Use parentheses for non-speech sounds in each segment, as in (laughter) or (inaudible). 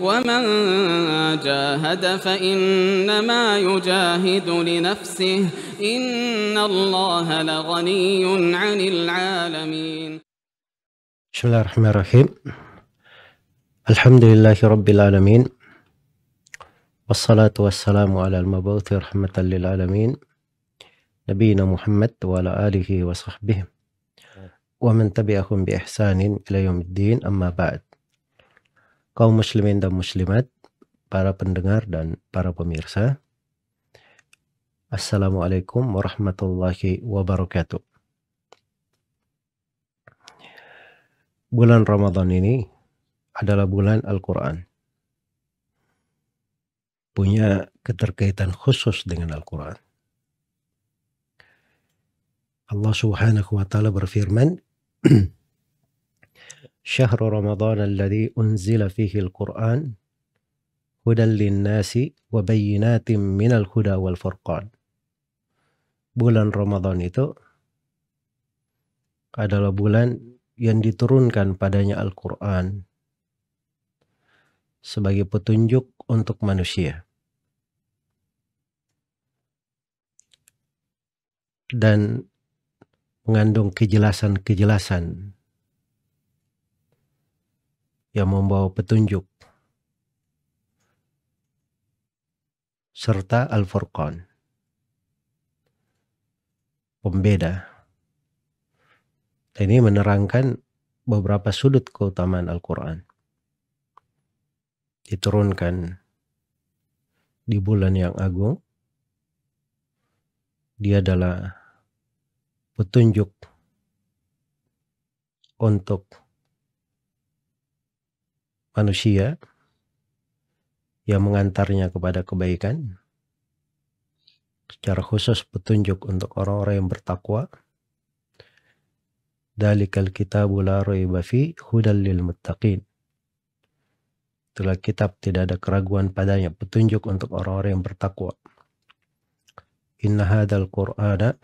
ومن جاهد فإنما يجاهد لنفسه إن الله لغني عن العالمين بسم الله الرحمن الرحيم الحمد لله رب العالمين والصلاة والسلام على المبعوث رحمة للعالمين نبينا محمد وعلى آله وصحبه ومن تبعهم بإحسان إلى يوم الدين أما بعد kaum muslimin dan muslimat, para pendengar dan para pemirsa. Assalamualaikum warahmatullahi wabarakatuh. Bulan Ramadan ini adalah bulan Al-Quran. Punya keterkaitan khusus dengan Al-Quran. Allah subhanahu wa ta'ala berfirman, (clears throat) شهر رمضان الذي أنزل فيه القرآن هدى للناس وبينات من الهدى والفرقان bulan Ramadan itu adalah bulan yang diturunkan padanya Al-Quran sebagai petunjuk untuk manusia. Dan mengandung kejelasan-kejelasan yang membawa petunjuk serta Al-Furqan pembeda. ini menerangkan beberapa sudut keutamaan Al-Quran. Diturunkan di bulan yang agung. Dia adalah petunjuk untuk manusia yang mengantarnya kepada kebaikan secara khusus petunjuk untuk orang-orang yang bertakwa dalikal kitabu la raiba fi lil muttaqin itulah kitab tidak ada keraguan padanya petunjuk untuk orang-orang yang bertakwa inna hadal qur'ana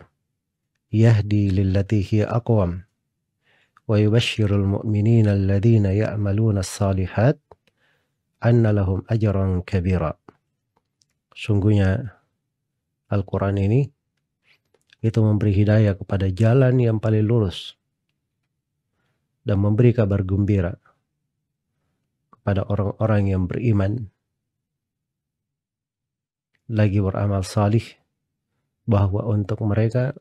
yahdi lillati hiya aqwam ويبشر المؤمنين الذين يعملون الصالحات أن لهم أجرا كبيرا. Sungguhnya Al-Quran ini itu memberi hidayah kepada jalan yang paling lurus dan memberi kabar gembira kepada orang-orang yang beriman lagi beramal salih bahwa untuk mereka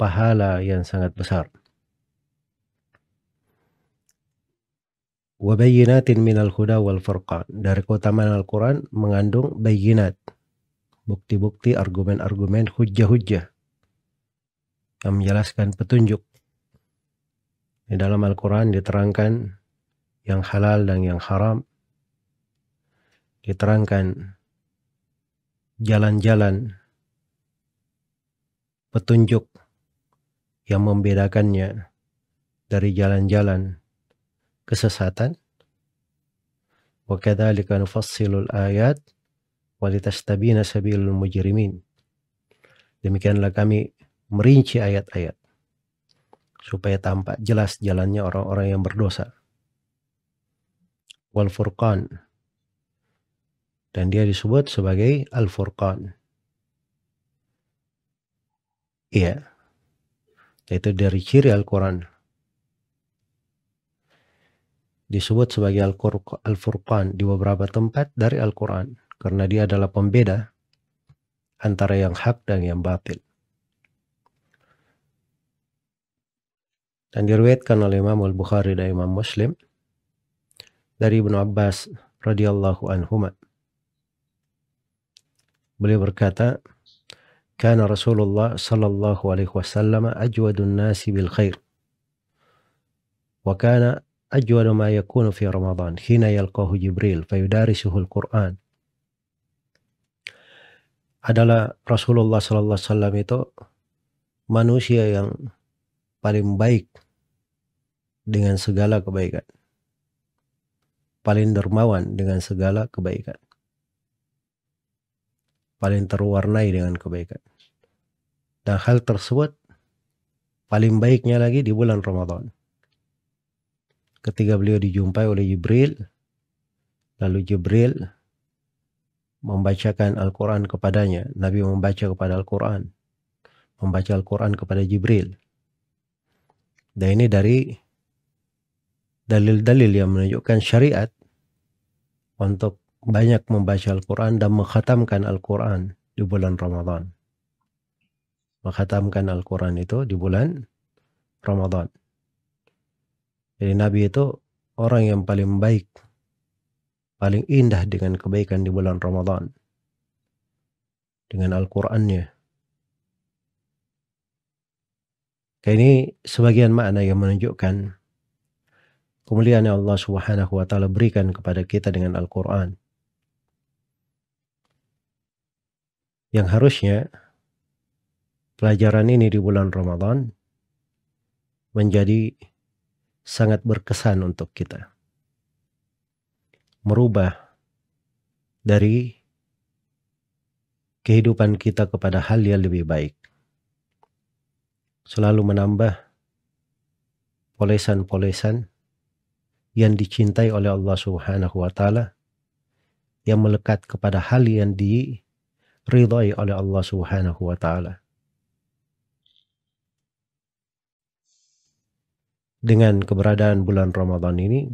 pahala yang sangat besar. Wabayinatin minal huda wal furqan. Dari keutamaan Al-Quran mengandung bayinat. Bukti-bukti, argumen-argumen, hujah-hujah. Yang menjelaskan petunjuk. Di dalam Al-Quran diterangkan yang halal dan yang haram. Diterangkan jalan-jalan petunjuk yang membedakannya dari jalan-jalan kesesatan. وَكَذَلِكَ نُفَصِّلُ الْآيَاتِ وَلِتَسْتَبِينَ سَبِيلُ الْمُجِرِمِينَ Demikianlah kami merinci ayat-ayat supaya tampak jelas jalannya orang-orang yang berdosa. Wal Furqan dan dia disebut sebagai Al Furqan. Iya. itu dari ciri Al-Qur'an disebut sebagai Al-Furqan di beberapa tempat dari Al-Quran karena dia adalah pembeda antara yang hak dan yang batil. Dan diriwayatkan oleh Imam Al-Bukhari dan Imam Muslim dari Ibnu Abbas radhiyallahu anhuma. Beliau berkata, "Kana Rasulullah sallallahu alaihi wasallam ajwadun nasi bil khair." Wa kana أجود ما يكون في رمضان حين يلقاه جبريل فيدارسه القرآن adalah Rasulullah Sallallahu Alaihi Wasallam itu manusia yang paling baik dengan segala kebaikan, paling dermawan dengan segala kebaikan, paling terwarnai dengan kebaikan. Dan hal tersebut paling baiknya lagi di bulan Ramadan ketika beliau dijumpai oleh Jibril, lalu Jibril membacakan Al-Quran kepadanya. Nabi membaca kepada Al-Quran. Membaca Al-Quran kepada Jibril. Dan ini dari dalil-dalil yang menunjukkan syariat untuk banyak membaca Al-Quran dan menghatamkan Al-Quran di bulan Ramadan. Menghatamkan Al-Quran itu di bulan Ramadan. Jadi Nabi itu orang yang paling baik, paling indah dengan kebaikan di bulan Ramadan. Dengan Al-Qur'annya. ini sebagian makna yang menunjukkan kemuliaan yang Allah Subhanahu wa taala berikan kepada kita dengan Al-Qur'an. Yang harusnya pelajaran ini di bulan Ramadan menjadi sangat berkesan untuk kita. Merubah dari kehidupan kita kepada hal yang lebih baik. Selalu menambah polesan-polesan yang dicintai oleh Allah Subhanahu wa taala yang melekat kepada hal yang diridhai oleh Allah Subhanahu wa taala. dengan keberadaan bulan Ramadan ini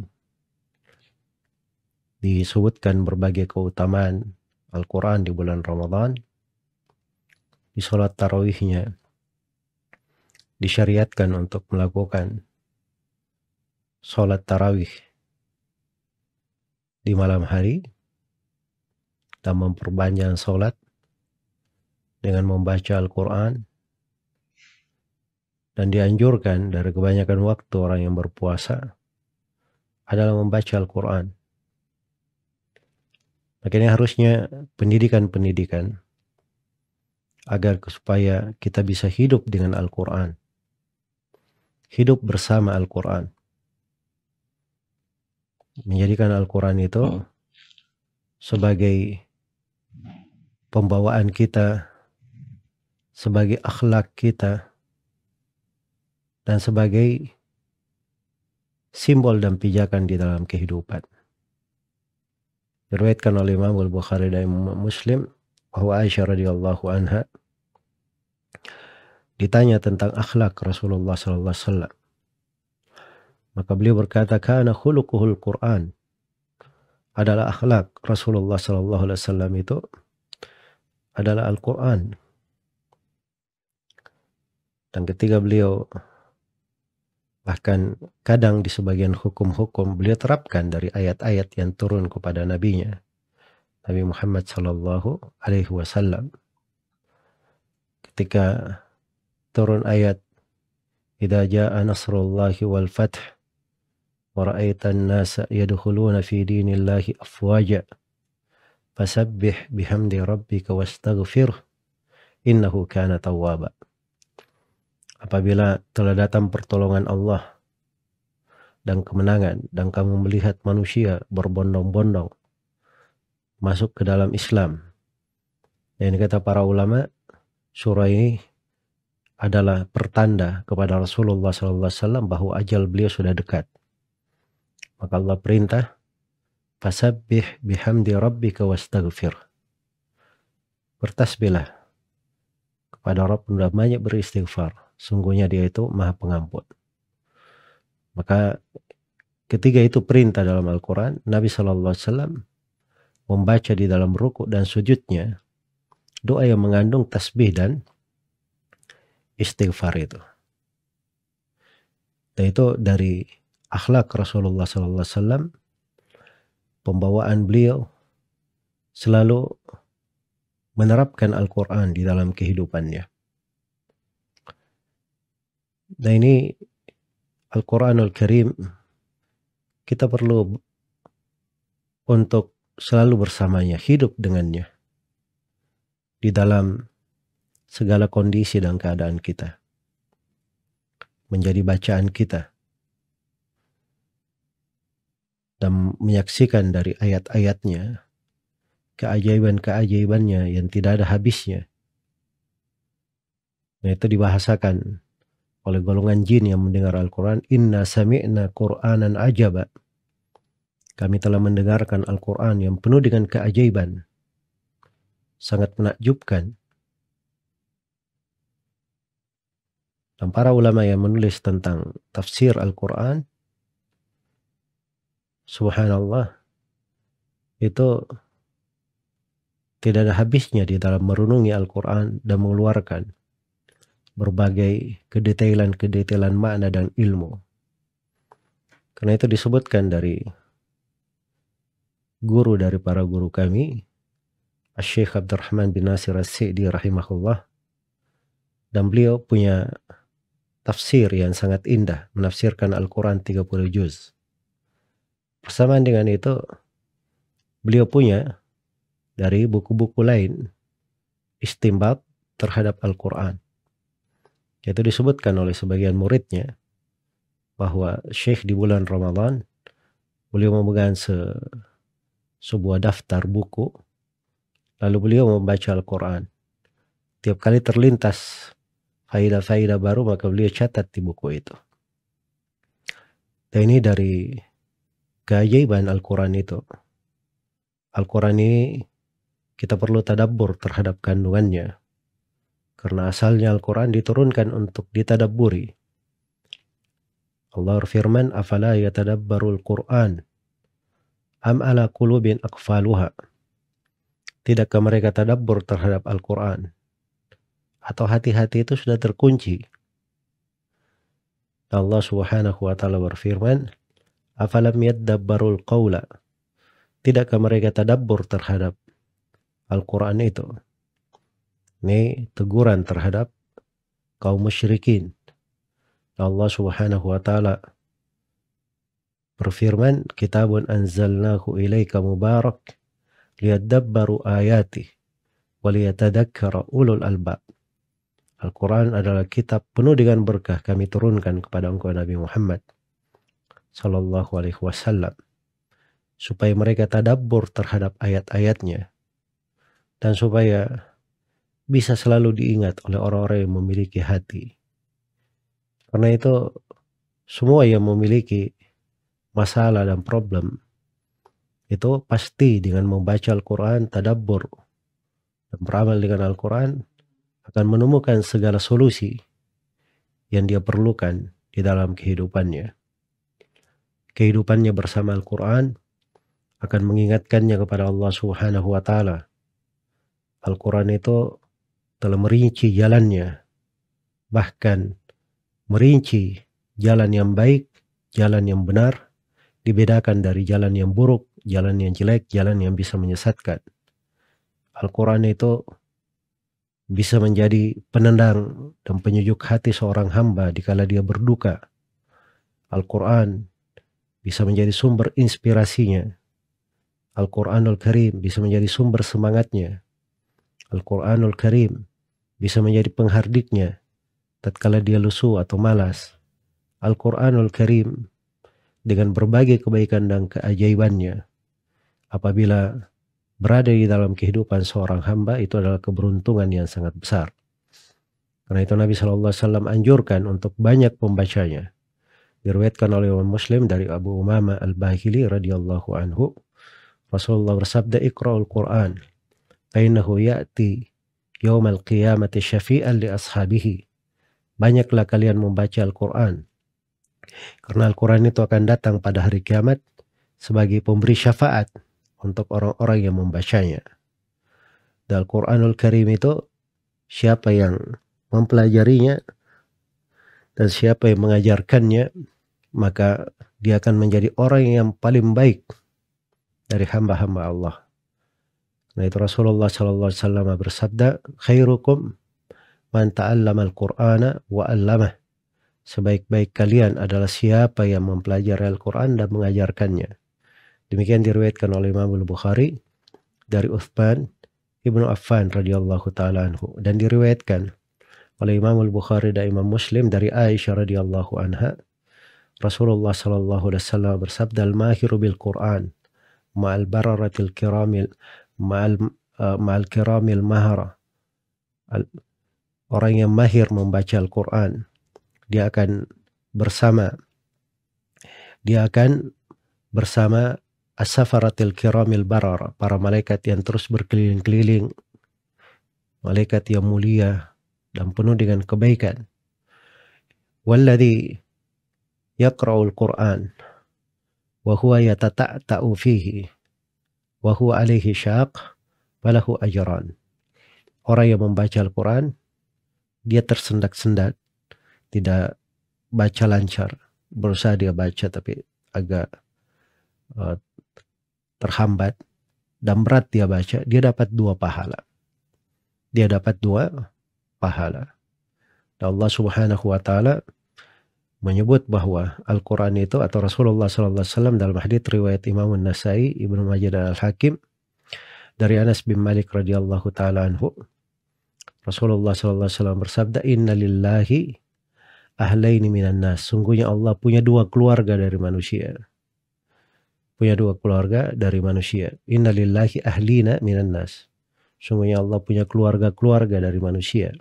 disebutkan berbagai keutamaan Al-Quran di bulan Ramadan di sholat tarawihnya disyariatkan untuk melakukan sholat tarawih di malam hari dan memperpanjang sholat dengan membaca Al-Quran dan dianjurkan dari kebanyakan waktu orang yang berpuasa adalah membaca Al-Quran. Makanya harusnya pendidikan-pendidikan agar supaya kita bisa hidup dengan Al-Quran. Hidup bersama Al-Quran. Menjadikan Al-Quran itu hmm. sebagai pembawaan kita, sebagai akhlak kita, dan sebagai simbol dan pijakan di dalam kehidupan. Diriwayatkan oleh Imam Al-Bukhari dan Imam Muslim bahwa Aisyah radhiyallahu anha ditanya tentang akhlak Rasulullah sallallahu alaihi wasallam. Maka beliau berkata kana khuluquhul Quran adalah akhlak Rasulullah sallallahu alaihi wasallam itu adalah Al-Qur'an. Dan ketika beliau Bahkan kadang di sebagian hukum-hukum beliau terapkan dari ayat-ayat yang turun kepada nabinya. Nabi Muhammad Shallallahu Alaihi Wasallam. Ketika turun ayat Idza jaa nasrullahi wal fath wa ra'aitan nasa yadkhuluna fi dinillahi afwaja fasabbih bihamdi rabbika wastaghfir innahu kana tawwaba apabila telah datang pertolongan Allah dan kemenangan dan kamu melihat manusia berbondong-bondong masuk ke dalam Islam. Dan kata para ulama, surah ini adalah pertanda kepada Rasulullah SAW bahwa ajal beliau sudah dekat. Maka Allah perintah, Fasabbih bihamdi rabbika wastaghfir. Bertasbihlah pada Rob sudah banyak beristighfar. Sungguhnya dia itu maha pengampun. Maka ketiga itu perintah dalam Al-Quran. Nabi SAW membaca di dalam ruku dan sujudnya doa yang mengandung tasbih dan istighfar itu. Dan itu dari akhlak Rasulullah SAW, pembawaan beliau selalu menerapkan Al-Quran di dalam kehidupannya. Nah ini Al-Quranul Karim kita perlu untuk selalu bersamanya, hidup dengannya di dalam segala kondisi dan keadaan kita. Menjadi bacaan kita. Dan menyaksikan dari ayat-ayatnya keajaiban-keajaibannya yang tidak ada habisnya. Nah itu dibahasakan oleh golongan jin yang mendengar Al-Quran. Inna sami'na Qur'anan ajaba. Kami telah mendengarkan Al-Quran yang penuh dengan keajaiban. Sangat menakjubkan. Dan para ulama yang menulis tentang tafsir Al-Quran, subhanallah, itu tidak ada habisnya di dalam merenungi Al-Quran dan mengeluarkan berbagai kedetailan-kedetailan makna dan ilmu. Karena itu disebutkan dari guru dari para guru kami, Syekh Abdurrahman bin Nasir as rahimahullah, dan beliau punya tafsir yang sangat indah, menafsirkan Al-Quran 30 juz. Bersamaan dengan itu, beliau punya dari buku-buku lain istimbat terhadap Al-Quran. Itu disebutkan oleh sebagian muridnya bahwa Syekh di bulan Ramadan beliau memegang se sebuah daftar buku lalu beliau membaca Al-Quran. Tiap kali terlintas faidah-faidah baru maka beliau catat di buku itu. Dan ini dari keajaiban Al-Quran itu. Al-Quran ini kita perlu tadabbur terhadap kandungannya. Karena asalnya Al-Quran diturunkan untuk ditadabburi. Allah berfirman, Afala yatadabbarul Qur'an am ala kulubin akfaluha. Tidakkah mereka tadabbur terhadap Al-Quran? Atau hati-hati itu sudah terkunci? Allah subhanahu wa ta'ala berfirman, Afalam yaddabbarul qawla. Tidakkah mereka tadabbur terhadap Al-Quran itu. Ini teguran terhadap kaum musyrikin. Allah subhanahu wa ta'ala berfirman, Kitabun anzalnahu ilaika mubarak liyadabbaru ayati waliyatadakkara ulul albab. Al-Quran adalah kitab penuh dengan berkah kami turunkan kepada engkau Nabi Muhammad Sallallahu Alaihi Wasallam supaya mereka tadabbur terhadap ayat-ayatnya dan supaya bisa selalu diingat oleh orang-orang yang memiliki hati. Karena itu semua yang memiliki masalah dan problem itu pasti dengan membaca Al-Quran, tadabbur, dan beramal dengan Al-Quran akan menemukan segala solusi yang dia perlukan di dalam kehidupannya. Kehidupannya bersama Al-Quran akan mengingatkannya kepada Allah Subhanahu wa Ta'ala Al-Quran itu telah merinci jalannya, bahkan merinci jalan yang baik, jalan yang benar, dibedakan dari jalan yang buruk, jalan yang jelek, jalan yang bisa menyesatkan. Al-Quran itu bisa menjadi penendang dan penyujuk hati seorang hamba dikala dia berduka. Al-Quran bisa menjadi sumber inspirasinya. Al-Quranul Karim bisa menjadi sumber semangatnya. Al-Quranul Karim bisa menjadi penghardiknya tatkala dia lusuh atau malas. Al-Quranul Karim dengan berbagai kebaikan dan keajaibannya apabila berada di dalam kehidupan seorang hamba itu adalah keberuntungan yang sangat besar. Karena itu Nabi Shallallahu Wasallam anjurkan untuk banyak pembacanya. Diriwayatkan oleh Imam Muslim dari Abu Umama Al Bahili radhiyallahu anhu, Rasulullah bersabda: "Iqra'ul Quran, فإنه يأتي يوم القيامة syafi'an لأصحابه Banyaklah kalian membaca Al-Quran. Karena Al-Quran itu akan datang pada hari kiamat sebagai pemberi syafaat untuk orang-orang yang membacanya. Dan Al-Quranul Karim itu siapa yang mempelajarinya dan siapa yang mengajarkannya maka dia akan menjadi orang yang paling baik dari hamba-hamba Allah. Nah itu Rasulullah Sallallahu Alaihi Wasallam bersabda, khairukum man ta'allama al-Qur'ana wa 'allamah. Sebaik-baik kalian adalah siapa yang mempelajari Al-Qur'an dan mengajarkannya. Demikian diriwayatkan oleh Imam Al-Bukhari dari Uthman Ibnu Affan radhiyallahu taala dan diriwayatkan oleh Imam Al-Bukhari dan Imam Muslim dari Aisyah radhiyallahu anha Rasulullah sallallahu alaihi wasallam bersabda al-mahiru bil Qur'an ma'al bararatil kiramil Eh, mal kiramil mahar orang yang mahir membaca Al-Quran dia akan bersama dia akan bersama as-safaratil kiramil barar para malaikat yang terus berkeliling-keliling malaikat yang mulia dan penuh dengan kebaikan walladhi yaqra'ul quran wa huwa yatata'ta'u fihi wa huwa alaihi syaq falahu ajran. Orang yang membaca Al-Quran, dia tersendat-sendat, tidak baca lancar. Berusaha dia baca tapi agak uh, terhambat dan berat dia baca, dia dapat dua pahala. Dia dapat dua pahala. Dan Allah subhanahu wa ta'ala menyebut bahwa Al-Quran itu atau Rasulullah SAW dalam hadits riwayat Imam Nasai, Ibnu Majid Al-Hakim dari Anas bin Malik radhiyallahu taala anhu Rasulullah SAW bersabda inna lillahi ahlaini minan nas sungguhnya Allah punya dua keluarga dari manusia punya dua keluarga dari manusia inna lillahi ahlina minan nas sungguhnya Allah punya keluarga-keluarga dari manusia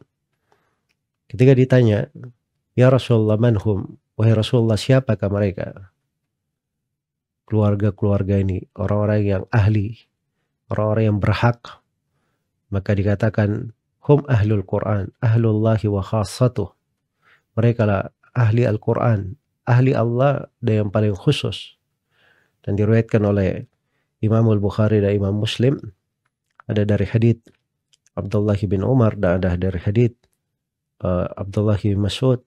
ketika ditanya Ya Rasulullah manhum. Wahai Rasulullah siapakah mereka? Keluarga-keluarga ini. Orang-orang yang ahli. Orang-orang yang berhak. Maka dikatakan. Hum ahlul Quran. Ahlullahi wa khasatuh. Mereka lah ahli Al-Quran. Ahli Allah dan yang paling khusus. Dan diriwayatkan oleh Imam Al-Bukhari dan Imam Muslim. Ada dari hadith Abdullah bin Umar dan ada dari hadith uh, Abdullah bin Mas'ud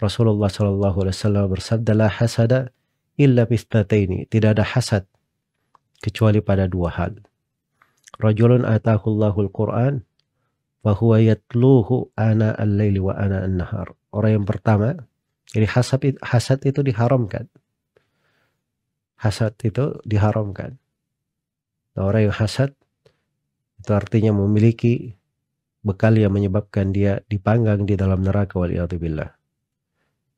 Rasulullah Shallallahu Alaihi Wasallam bersabda la hasada illa ini tidak ada hasad kecuali pada dua hal rajulun atahullahul quran wa huwa yatluhu ana al-laili wa ana an-nahar orang yang pertama jadi hasad hasad itu diharamkan hasad itu diharamkan nah, orang yang hasad itu artinya memiliki bekal yang menyebabkan dia dipanggang di dalam neraka billah.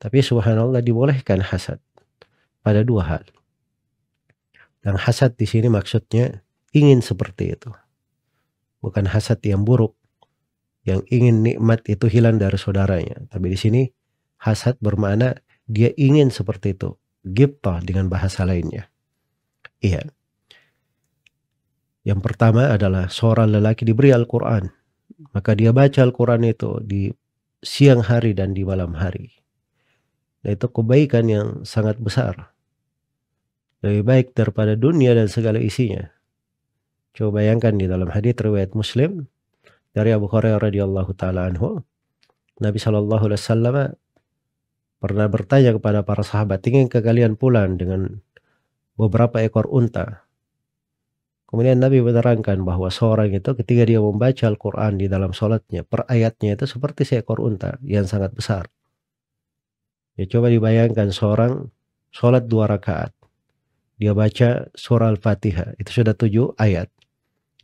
Tapi subhanallah dibolehkan hasad pada dua hal. Dan hasad di sini maksudnya ingin seperti itu. Bukan hasad yang buruk, yang ingin nikmat itu hilang dari saudaranya. Tapi di sini hasad bermakna dia ingin seperti itu. Gipta dengan bahasa lainnya. Iya. Yang pertama adalah seorang lelaki diberi Al-Quran. Maka dia baca Al-Quran itu di siang hari dan di malam hari dan itu kebaikan yang sangat besar. Lebih baik daripada dunia dan segala isinya. Coba bayangkan di dalam hadis riwayat Muslim dari Abu Hurairah radhiyallahu taala anhu, Nabi Shallallahu alaihi wasallam pernah bertanya kepada para sahabat, ingin ke kalian pulang dengan beberapa ekor unta. Kemudian Nabi menerangkan bahwa seorang itu ketika dia membaca Al-Quran di dalam sholatnya, per ayatnya itu seperti seekor unta yang sangat besar. Ya coba dibayangkan seorang sholat dua rakaat. Dia baca surah Al-Fatihah. Itu sudah tujuh ayat.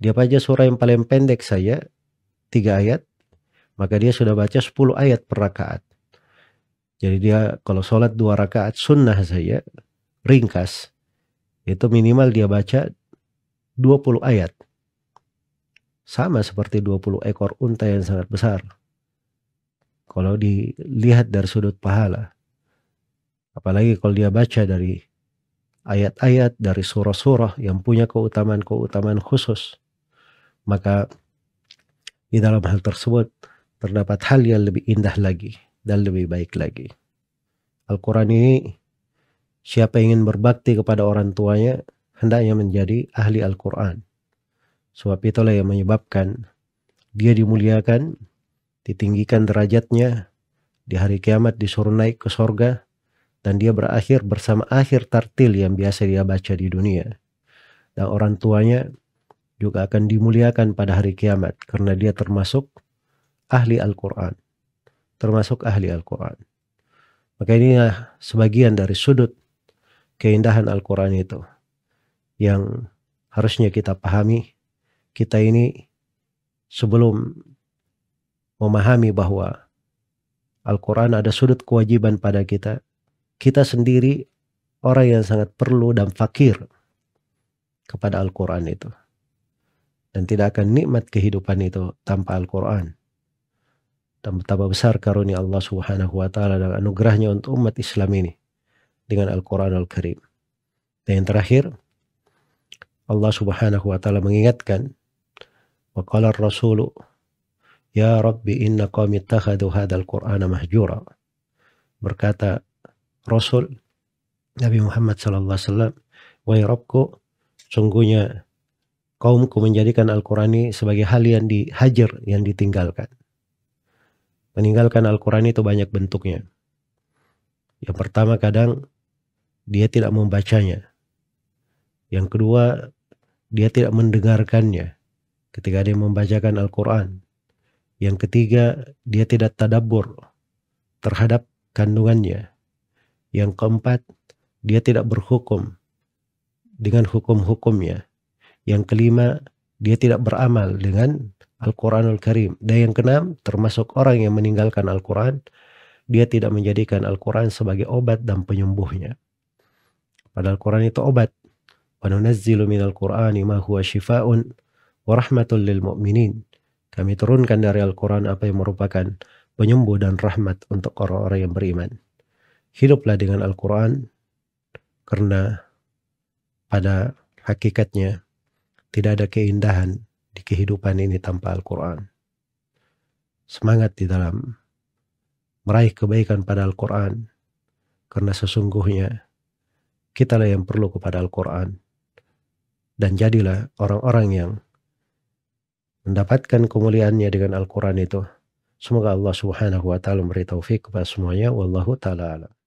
Dia baca surah yang paling pendek saya tiga ayat. Maka dia sudah baca sepuluh ayat per rakaat. Jadi dia kalau sholat dua rakaat sunnah saya ringkas. Itu minimal dia baca dua puluh ayat. Sama seperti dua puluh ekor unta yang sangat besar. Kalau dilihat dari sudut pahala. Apalagi kalau dia baca dari ayat-ayat, dari surah-surah yang punya keutamaan-keutamaan khusus. Maka di dalam hal tersebut terdapat hal yang lebih indah lagi dan lebih baik lagi. Al-Quran ini siapa ingin berbakti kepada orang tuanya hendaknya menjadi ahli Al-Quran. Sebab itulah yang menyebabkan dia dimuliakan, ditinggikan derajatnya, di hari kiamat disuruh naik ke sorga, dan dia berakhir bersama akhir tartil yang biasa dia baca di dunia. Dan orang tuanya juga akan dimuliakan pada hari kiamat karena dia termasuk ahli Al-Quran. Termasuk ahli Al-Quran. Maka ini sebagian dari sudut keindahan Al-Quran itu yang harusnya kita pahami. Kita ini sebelum memahami bahwa Al-Quran ada sudut kewajiban pada kita, kita sendiri orang yang sangat perlu dan fakir kepada Al-Quran itu. Dan tidak akan nikmat kehidupan itu tanpa Al-Quran. Dan betapa besar karunia Allah subhanahu wa ta'ala dan anugerahnya untuk umat Islam ini dengan Al-Quran Al-Karim. Dan yang terakhir, Allah subhanahu wa ta'ala mengingatkan, وَقَالَ الرَّسُولُ Ya Rabbi inna qawmi ittakhadu al Qur'ana mahjura. Berkata Rasul Nabi Muhammad SAW, Wahai Rabku sungguhnya kaumku menjadikan Al-Quran sebagai hal yang dihajar, yang ditinggalkan. Meninggalkan Al-Quran itu banyak bentuknya. Yang pertama kadang dia tidak membacanya. Yang kedua, dia tidak mendengarkannya ketika dia membacakan Al-Quran. Yang ketiga, dia tidak tadabur terhadap kandungannya. Yang keempat, dia tidak berhukum dengan hukum-hukumnya. Yang kelima, dia tidak beramal dengan Al-Quranul Karim. Dan yang keenam, termasuk orang yang meninggalkan Al-Quran, dia tidak menjadikan Al-Quran sebagai obat dan penyembuhnya. Padahal Al-Quran itu obat. وَنُنَزِّلُ مِنَ الْقُرْآنِ مَا هُوَ شِفَاءٌ وَرَحْمَةٌ لِلْمُؤْمِنِينَ Kami turunkan dari Al-Quran apa yang merupakan penyembuh dan rahmat untuk orang-orang yang beriman hiduplah dengan Al-Quran karena pada hakikatnya tidak ada keindahan di kehidupan ini tanpa Al-Quran. Semangat di dalam meraih kebaikan pada Al-Quran karena sesungguhnya kitalah yang perlu kepada Al-Quran dan jadilah orang-orang yang mendapatkan kemuliaannya dengan Al-Quran itu. Semoga Allah subhanahu wa ta'ala memberi taufik kepada semuanya. Wallahu ta'ala alam.